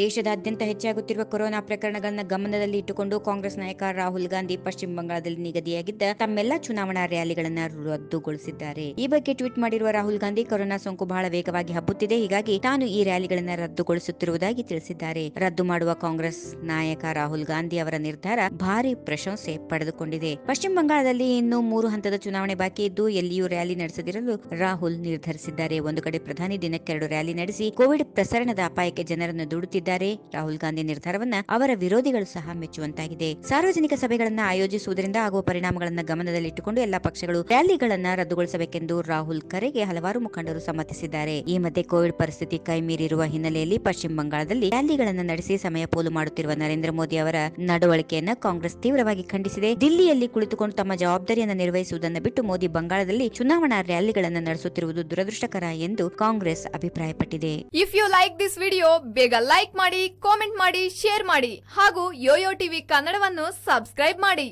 ದೇಶದಾದ್ಯಂತ ಹೆಚ್ಚಾಗುತ್ತಿರುವ ಕೊರೋನಾ ಪ್ರಕರಣಗಳನ್ನ ಗಮನದಲ್ಲಿ ಇಟ್ಟುಕೊಂಡು ಕಾಂಗ್ರೆಸ್ ನಾಯಕ ರಾಹುಲ್ ಗಾಂಧಿ ಪಶ್ಚಿಮ ಬಂಗಾಳದಲ್ಲಿ ನಿಗದಿಯಾಗಿದ್ದ ತಮ್ಮೆಲ್ಲಾ ಚುನಾವಣಾ ರ್ಯಾಲಿಗಳನ್ನು ರದ್ದುಗೊಳಿಸಿದ್ದಾರೆ ಈ ಬಗ್ಗೆ ಟ್ವೀಟ್ ಮಾಡಿರುವ ರಾಹುಲ್ ಗಾಂಧಿ ಕೊರೋನಾ ಸೋಂಕು ಬಹಳ ವೇಗವಾಗಿ ಹಬ್ಬುತ್ತಿದೆ ಹೀಗಾಗಿ ತಾನು ಈ ರ್ಯಾಲಿಗಳನ್ನು ರದ್ದುಗೊಳಿಸುತ್ತಿರುವುದಾಗಿ ತಿಳಿಸಿದ್ದಾರೆ ರದ್ದು ಮಾಡುವ ಕಾಂಗ್ರೆಸ್ ನಾಯಕ ರಾಹುಲ್ ಗಾಂಧಿ ಅವರ ನಿರ್ಧಾರ ಭಾರಿ ಪ್ರಶಂಸೆ ಪಡೆದುಕೊಂಡಿದೆ ಪಶ್ಚಿಮ ಬಂಗಾಳದಲ್ಲಿ ಇನ್ನು ಮೂರು ಹಂತದ ಚುನಾವಣೆ ಬಾಕಿ ಇದ್ದು ಎಲ್ಲಿಯೂ ರ್ಯಾಲಿ ನಡೆಸದಿರಲು ರಾಹುಲ್ ನಿರ್ಧರಿಸಿದ್ದಾರೆ ಒಂದು ಕಡೆ ಪ್ರಧಾನಿ ದಿನಕ್ಕೆರಡು ರ್ಯಾಲಿ ನಡೆಸಿ ಕೋವಿಡ್ ಪ್ರಸರಣದ ಅಪಾಯಕ್ಕೆ ಜನರನ್ನು ದುಡುತ್ತಿದ್ದ ಮಾಡಿದ್ದಾರೆ ರಾಹುಲ್ ಗಾಂಧಿ ನಿರ್ಧಾರವನ್ನ ಅವರ ವಿರೋಧಿಗಳು ಸಹ ಮೆಚ್ಚುವಂತಾಗಿದೆ ಸಾರ್ವಜನಿಕ ಸಭೆಗಳನ್ನ ಆಯೋಜಿಸುವುದರಿಂದ ಆಗುವ ಪರಿಣಾಮಗಳನ್ನು ಗಮನದಲ್ಲಿಟ್ಟುಕೊಂಡು ಎಲ್ಲಾ ಪಕ್ಷಗಳು ರ್ಯಾಲಿಗಳನ್ನ ರದ್ದುಗೊಳಿಸಬೇಕೆಂದು ರಾಹುಲ್ ಕರೆಗೆ ಹಲವಾರು ಮುಖಂಡರು ಸಮ್ಮತಿಸಿದ್ದಾರೆ ಈ ಮಧ್ಯೆ ಕೋವಿಡ್ ಪರಿಸ್ಥಿತಿ ಕೈಮೀರಿರುವ ಹಿನ್ನೆಲೆಯಲ್ಲಿ ಪಶ್ಚಿಮ ಬಂಗಾಳದಲ್ಲಿ ರ್ಯಾಲಿಗಳನ್ನು ನಡೆಸಿ ಸಮಯ ಪೋಲು ಮಾಡುತ್ತಿರುವ ನರೇಂದ್ರ ಮೋದಿ ಅವರ ನಡವಳಿಕೆಯನ್ನು ಕಾಂಗ್ರೆಸ್ ತೀವ್ರವಾಗಿ ಖಂಡಿಸಿದೆ ದಿಲ್ಲಿಯಲ್ಲಿ ಕುಳಿತುಕೊಂಡು ತಮ್ಮ ಜವಾಬ್ದಾರಿಯನ್ನು ನಿರ್ವಹಿಸುವುದನ್ನು ಬಿಟ್ಟು ಮೋದಿ ಬಂಗಾಳದಲ್ಲಿ ಚುನಾವಣಾ ರ್ಯಾಲಿಗಳನ್ನು ನಡೆಸುತ್ತಿರುವುದು ದುರದೃಷ್ಟಕರ ಎಂದು ಕಾಂಗ್ರೆಸ್ ಅಭಿಪ್ರಾಯಪಟ್ಟಿದೆ if you like this video ಬೇಗ ಲೈಕ್ ಮಾಡಿ ಕಾಮೆಂಟ್ ಮಾಡಿ ಶೇರ್ ಮಾಡಿ ಹಾಗೂ ಯೋಯೋ ಟಿವಿ ಕನ್ನಡವನ್ನು ಸಬ್ಸ್ಕ್ರೈಬ್ ಮಾಡಿ